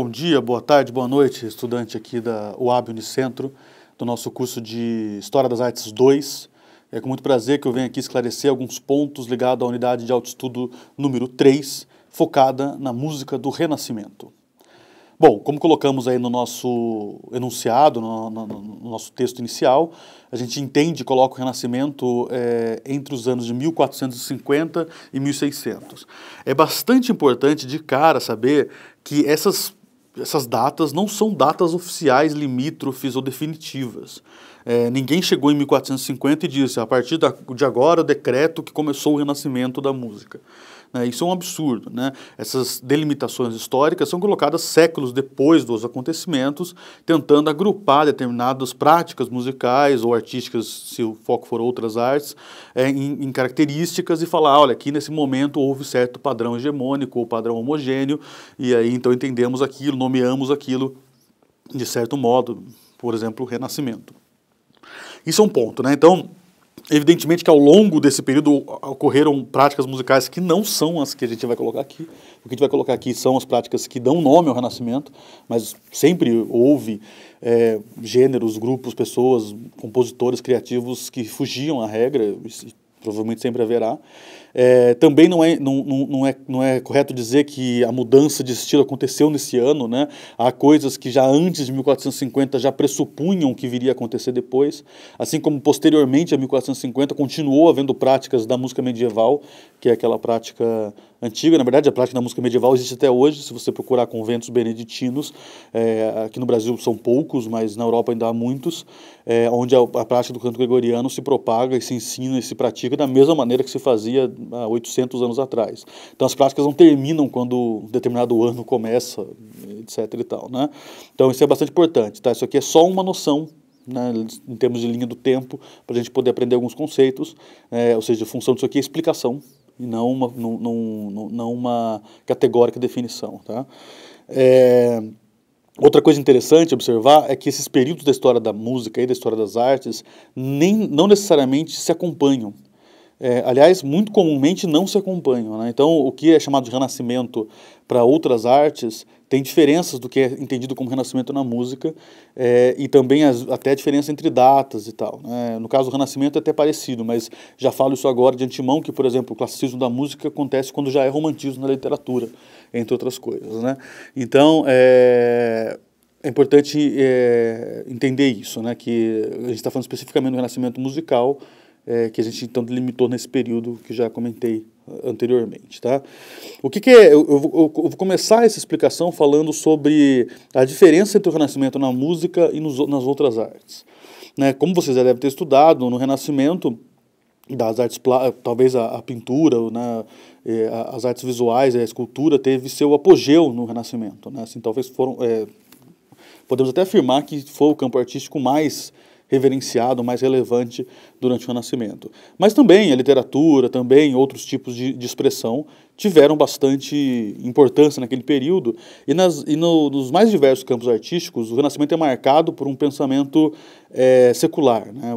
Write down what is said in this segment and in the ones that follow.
Bom dia, boa tarde, boa noite, estudante aqui da UAB Unicentro, do nosso curso de História das Artes 2. É com muito prazer que eu venho aqui esclarecer alguns pontos ligados à unidade de autoestudo número 3, focada na música do Renascimento. Bom, como colocamos aí no nosso enunciado, no, no, no nosso texto inicial, a gente entende e coloca o Renascimento é, entre os anos de 1450 e 1600. É bastante importante de cara saber que essas essas datas não são datas oficiais, limítrofes ou definitivas. É, ninguém chegou em 1450 e disse, a partir da, de agora, decreto que começou o renascimento da música. Né? Isso é um absurdo. Né? Essas delimitações históricas são colocadas séculos depois dos acontecimentos, tentando agrupar determinadas práticas musicais ou artísticas, se o foco for outras artes, é, em, em, características e falar, olha, aqui nesse momento houve certo padrão hegemônico ou padrão homogêneo, e aí então entendemos aquilo, nomeamos aquilo de certo modo, por exemplo, o Renascimento. Isso é um ponto, né? Então, Evidentemente que ao longo desse período ocorreram práticas musicais que não são as que a gente vai colocar aqui. O que a gente vai colocar aqui são as práticas que dão nome ao Renascimento, mas sempre houve é, gêneros, grupos, pessoas, compositores criativos que fugiam à regra, provavelmente sempre haverá. É, também não é, não, não, não, é, não é correto dizer que a mudança de estilo aconteceu nesse ano. Né? Há coisas que já antes de 1450 já pressupunham que viria a acontecer depois, assim como posteriormente a 1450 continuou havendo práticas da música medieval, que é aquela prática antiga, na verdade a prática da música medieval existe até hoje, se você procurar conventos beneditinos, é, aqui no Brasil são poucos, mas na Europa ainda há muitos, é, onde a, a, prática do canto gregoriano se propaga e se ensina e se pratica da mesma maneira que se fazia há 800 anos atrás. Então as práticas não terminam quando um determinado ano começa, etc e tal, né? Então isso é bastante importante, tá? Isso aqui é só uma noção né, em termos de linha do tempo, para a gente poder aprender alguns conceitos, é, ou seja, a função disso aqui é explicação, e não uma, não, não, não uma categórica definição. Tá? É, outra coisa interessante observar é que esses períodos da história da música e da história das artes nem, não necessariamente se acompanham é, aliás, muito comumente não se acompanham. Né? Então, o que é chamado de renascimento para outras artes tem diferenças do que é entendido como renascimento na música é, e também as, até a diferença entre datas e tal. Né? No caso, o renascimento é até parecido, mas já falo isso agora de antemão, que, por exemplo, o classicismo da música acontece quando já é romantismo na literatura, entre outras coisas. Né? Então, é... É importante é, entender isso, né? Que a gente está falando especificamente do renascimento musical, é, que a gente então delimitou nesse período que já comentei ah, anteriormente, tá? O que, que é? Eu, eu, vou começar essa explicação falando sobre a diferença entre o Renascimento na música e nos, nas outras artes. Né? Como vocês já devem ter estudado, no Renascimento das artes talvez a, a pintura, né, é, as artes visuais, a escultura teve seu apogeu no Renascimento, né? Assim, talvez foram é, podemos até afirmar que foi o campo artístico mais reverenciado, mais relevante durante o Renascimento. Mas também a literatura, também outros tipos de, de expressão tiveram bastante importância naquele período. E, nas, e no, nos mais diversos campos artísticos, o Renascimento é marcado por um pensamento é, secular. Né?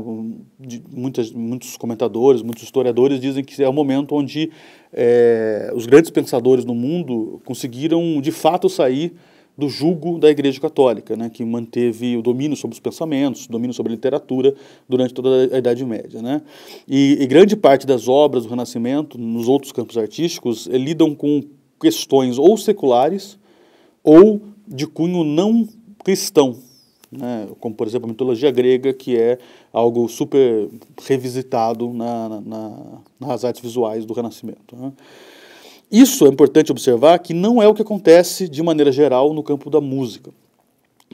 De, muitas, muitos comentadores, muitos historiadores dizem que é o momento onde é, os grandes pensadores no mundo conseguiram, de fato, sair do jugo da Igreja Católica, né, que manteve o domínio sobre os pensamentos, o domínio sobre a literatura durante toda a Idade Média. Né? E, e grande parte das obras do Renascimento, nos outros campos artísticos, eh, lidam com questões ou seculares ou de cunho não cristão, né, como por exemplo a mitologia grega, que é algo super revisitado na, na, nas artes visuais do Renascimento. Né. Isso é importante observar que não é o que acontece de maneira geral no campo da música.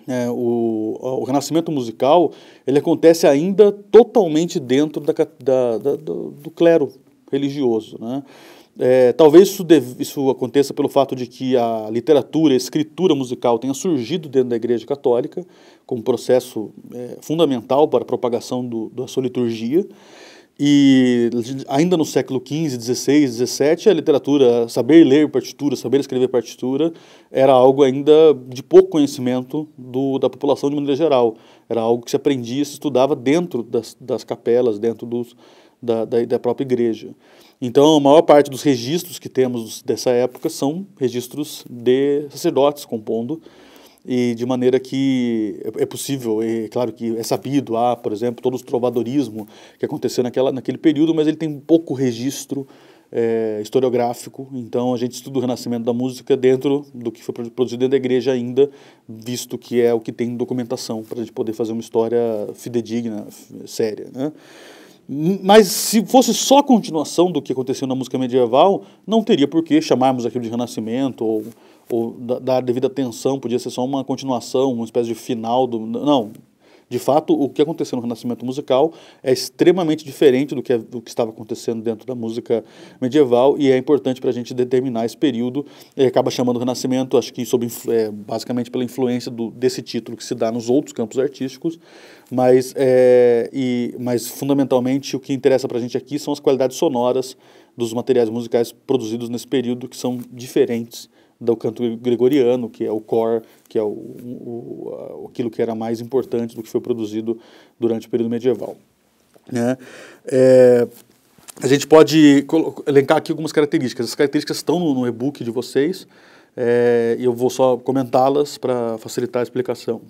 É, o, o, renascimento musical ele acontece ainda totalmente dentro da, da, da, do, do, clero religioso. Né? É, talvez isso, deve, isso, aconteça pelo fato de que a literatura, a escritura musical tenha surgido dentro da Igreja Católica como processo é, fundamental para a propagação do, da sua liturgia. E ainda no século XV, XVI, XVII, a literatura, saber ler partitura, saber escrever partitura, era algo ainda de pouco conhecimento do, da população de maneira geral. Era algo que se aprendia, se estudava dentro das, das capelas, dentro dos, da, da, da, própria igreja. Então, a maior parte dos registros que temos dessa época são registros de sacerdotes compondo e de maneira que é, é possível, é claro que é sabido, há, ah, por exemplo, todo o trovadorismo que aconteceu naquela, naquele período, mas ele tem pouco registro é, historiográfico, então a gente estuda o renascimento da música dentro do que foi produzido dentro da igreja ainda, visto que é o que tem documentação para a gente poder fazer uma história fidedigna, séria, né? Hum, mas se fosse só continuação do que aconteceu na música medieval, não teria por que chamarmos aquilo de renascimento ou ou dar devida atenção, podia ser só uma continuação, uma espécie de final do. Não. De fato, o que aconteceu no Renascimento Musical é extremamente diferente do que, é, do que estava acontecendo dentro da música medieval e é importante para a gente determinar esse período. acaba chamando Renascimento, acho que sob, é, basicamente pela influência do, desse título que se dá nos outros campos artísticos, mas, é, e, mas fundamentalmente o que interessa para a gente aqui são as qualidades sonoras dos materiais musicais produzidos nesse período, que são diferentes do canto gregoriano, que é o core, que é o, o, aquilo que era mais importante do que foi produzido durante o período medieval. Né? É, a gente pode elencar aqui algumas características. As características estão no, no e-book de vocês, é, e é, eu vou só comentá-las para facilitar a explicação.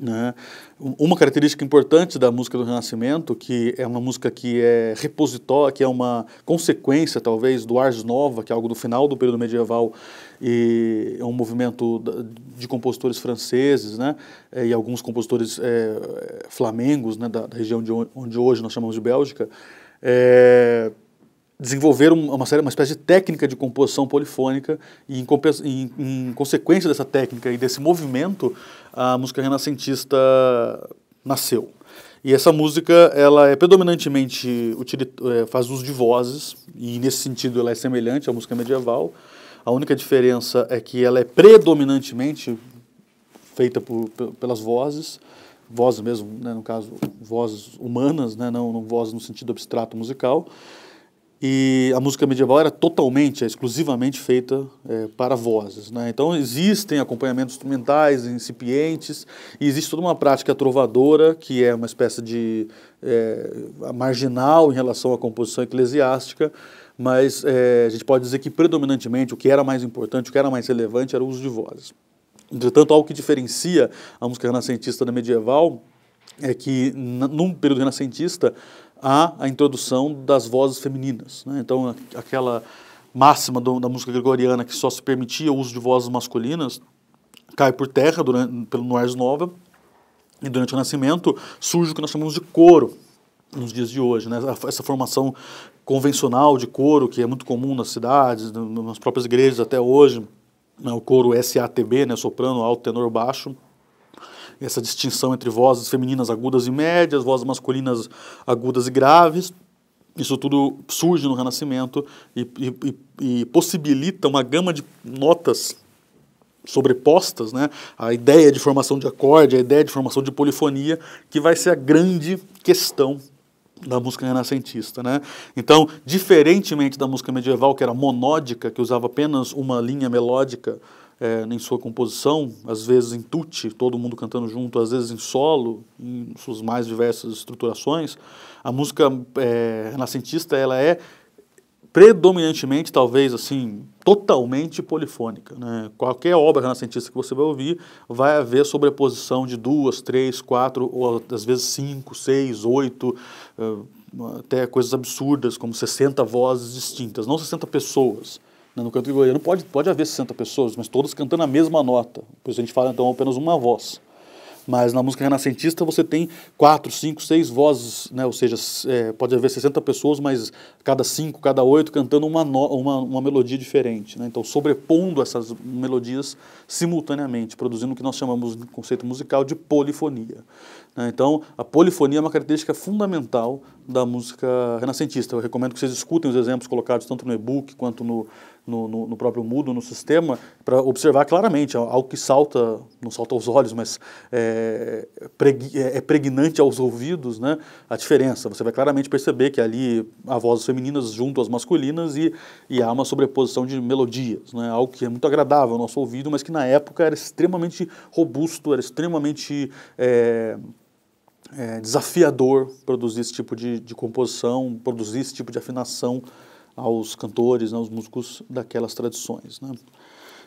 Né? Uma característica importante da música do Renascimento, que é uma música que é repositório, que é uma consequência, talvez, do Ars Nova, que é algo do final do período medieval, e é um movimento de compositores franceses, né? É, e alguns compositores é, é flamengos, né? da, região de onde, hoje nós chamamos de Bélgica, é desenvolveram uma, série, uma espécie de técnica de composição polifônica e, em, em, em, consequência dessa técnica e desse movimento, a música renascentista nasceu. E essa música, ela é predominantemente, é, faz uso de vozes, e nesse sentido ela é semelhante à música medieval. A única diferença é que ela é predominantemente feita por, pelas vozes, vozes mesmo, né, no caso, vozes humanas, né, não, não vozes no sentido abstrato musical. E a música medieval era totalmente, exclusivamente feita é, para vozes. Né? Então existem acompanhamentos instrumentais, incipientes, e existe toda uma prática trovadora, que é uma espécie de é, marginal em relação à composição eclesiástica, mas é, a gente pode dizer que predominantemente o que era mais importante, o que era mais relevante era o uso de vozes. Entretanto, algo que diferencia a música renascentista da medieval é que num período renascentista há a introdução das vozes femininas. Né? Então, aquela máxima do, da música gregoriana que só se permitia o uso de vozes masculinas cai por terra durante, pelo Noirs Nova e durante o Renascimento surge o que nós chamamos de coro nos dias de hoje, né? essa formação convencional de coro que é muito comum nas cidades, nas próprias igrejas até hoje, né? o coro SATB, né? soprano, alto, tenor, baixo, essa distinção entre vozes femininas agudas e médias, vozes masculinas agudas e graves. Isso tudo surge no Renascimento e, e, e possibilita uma gama de notas sobrepostas, né? a ideia de formação de acorde, a ideia de formação de polifonia, que vai ser a grande questão da música renascentista, né? Então, diferentemente da música medieval, que era monódica, que usava apenas uma linha melódica é, em sua composição, às vezes em tute, todo mundo cantando junto, às vezes em solo, em suas mais diversas estruturações. A música é, renascentista ela é predominantemente, talvez assim, totalmente polifônica. Né? Qualquer obra renascentista que você vai ouvir, vai haver sobreposição de duas, três, quatro, ou às vezes cinco, seis, oito, é, até coisas absurdas, como 60 vozes distintas, não 60 pessoas. Né, no canto de pode, pode haver 60 pessoas, mas todas cantando a mesma nota. Por isso a gente fala então apenas uma voz. Mas na música renascentista você tem quatro, cinco, seis vozes, né? ou seja, é, pode haver 60 pessoas, mas cada cinco, cada oito cantando uma, no, uma, uma melodia diferente. Né? Então, sobrepondo essas melodias simultaneamente, produzindo o que nós chamamos no conceito musical de polifonia. Né? Então, a polifonia é uma característica fundamental da música renascentista. Eu recomendo que vocês escutem os exemplos colocados tanto no e-book quanto no, no, no, próprio Mudo, no sistema, para observar claramente algo que salta, não salta aos olhos, mas é, é, é pregnante aos ouvidos, né, a diferença. Você vai claramente perceber que ali há vozes femininas junto às masculinas e, e há uma sobreposição de melodias, né, algo que é muito agradável ao nosso ouvido, mas que na época era extremamente robusto, era extremamente... É, é, desafiador produzir esse tipo de, de, composição, produzir esse tipo de afinação aos cantores, né, aos músicos daquelas tradições. Né?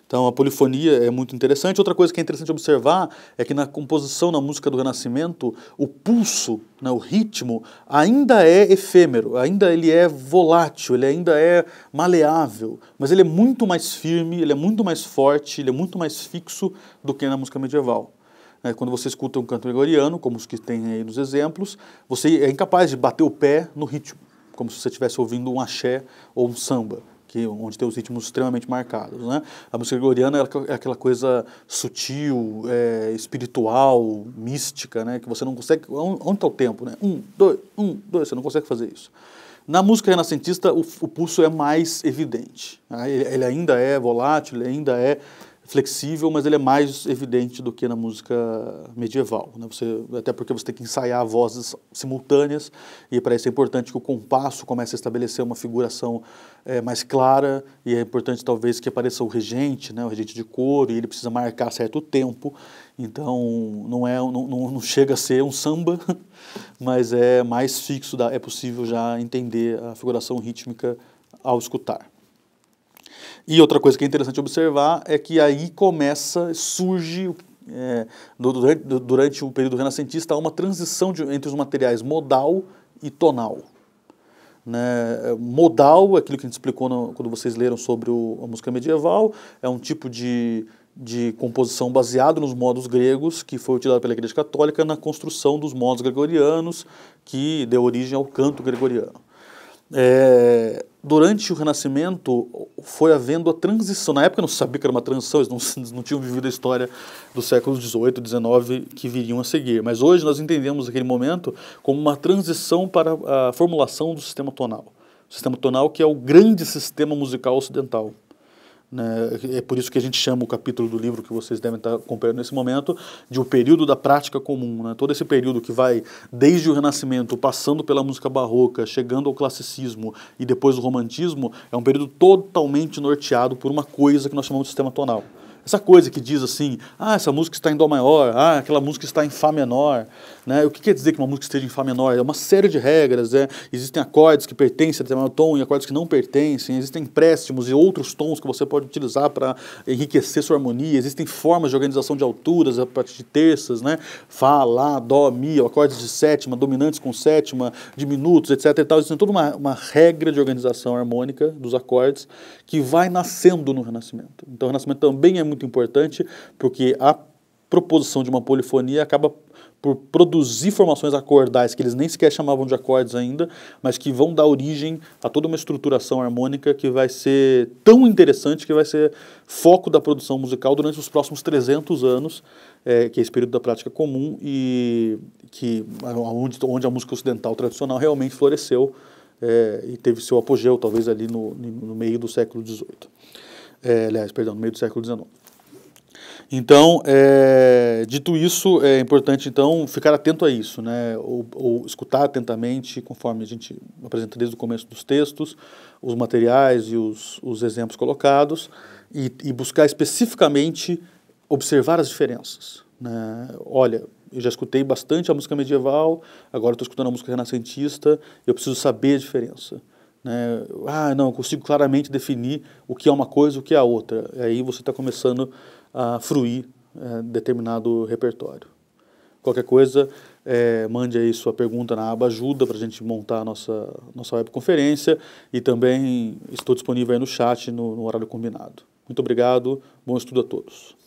Então a polifonia é muito interessante. Outra coisa que é interessante observar é que na composição na música do Renascimento, o pulso, né, o ritmo, ainda é efêmero, ainda ele é volátil, ele ainda é maleável, mas ele é muito mais firme, ele é muito mais forte, ele é muito mais fixo do que na música medieval. Né? Quando você escuta um canto gregoriano, como os que tem aí nos exemplos, você é incapaz de bater o pé no ritmo, como se você estivesse ouvindo um axé ou um samba. Que, onde tem os ritmos extremamente marcados. Né? A música gregoriana é aquela coisa sutil, é, espiritual, mística, né? que você não consegue. Onde está o tempo? Né? Um, dois, um, dois, você não consegue fazer isso. Na música renascentista, o, o pulso é mais evidente. Né? Ele, ele, ainda é volátil, ele ainda é flexível, mas ele é mais evidente do que na música medieval. Né? Você, até porque você tem que ensaiar vozes simultâneas, e para isso é importante que o compasso comece a estabelecer uma figuração é, mais clara, e é importante talvez que apareça o regente, né? o regente de coro, e ele precisa marcar certo tempo. Então, não, é, não, não chega a ser um samba, mas é mais fixo, é possível já entender a figuração rítmica ao escutar. E outra coisa que é interessante observar é que aí começa, surge é, durante, durante, o período renascentista há uma transição de, entre os materiais modal e tonal. Né? É, modal, aquilo que a gente explicou no, quando vocês leram sobre o, a música medieval, é um tipo de, de composição baseado nos modos gregos que foi utilizado pela Igreja Católica na construção dos modos gregorianos que deu origem ao canto gregoriano é, durante o Renascimento foi havendo a transição. Na época não sabia que era uma transição, eles não, não tinham vivido a história dos séculos XVIII, XIX que viriam a seguir. Mas hoje nós entendemos aquele momento como uma transição para a formulação do sistema tonal. O sistema tonal que é o grande sistema musical ocidental. Né? É por isso que a gente chama o capítulo do livro que vocês devem estar acompanhando nesse momento de o período da prática comum. Né? Todo esse período que vai desde o Renascimento, passando pela música barroca, chegando ao classicismo e depois o romantismo, é um período totalmente norteado por uma coisa que nós chamamos de sistema tonal. Essa coisa que diz assim, ah, essa música está em Dó maior, ah, aquela música está em Fá menor. Né? O que quer dizer que uma música esteja em Fá menor? É uma série de regras. Né? Existem acordes que pertencem a determinado tom e acordes que não pertencem. Existem empréstimos e outros tons que você pode utilizar para enriquecer sua harmonia. Existem formas de organização de alturas a partir de terças, né? Fá, Lá, Dó, Mi, acordes de sétima, dominantes com sétima, diminutos, etc. E tal. Existe toda uma, uma regra de organização harmônica dos acordes que vai nascendo no Renascimento. Então o Renascimento também é muito muito importante, porque a proposição de uma polifonia acaba por produzir formações acordais que eles nem sequer chamavam de acordes ainda, mas que vão dar origem a toda uma estruturação harmônica que vai ser tão interessante que vai ser foco da produção musical durante os próximos 300 anos, é, que é esse período da prática comum e que onde, onde a música ocidental tradicional realmente floresceu é, e teve seu apogeu talvez ali no, no meio do século XVIII, é, aliás, perdão, no meio do século XIX. Então, é, dito isso, é importante então ficar atento a isso, né? Ou, ou, escutar atentamente, conforme a gente apresenta desde o começo dos textos, os materiais e os, os exemplos colocados, e, e buscar especificamente observar as diferenças. Né? Olha, eu já escutei bastante a música medieval, agora estou escutando a música renascentista, eu preciso saber a diferença. Né? Ah, não, eu consigo claramente definir o que é uma coisa e o que é a outra. Aí você está começando a fruir é, determinado repertório. Qualquer coisa, é, mande aí sua pergunta na aba ajuda para a gente montar a nossa, nossa webconferência e também estou disponível aí no chat no, no horário combinado. Muito obrigado, bom estudo a todos.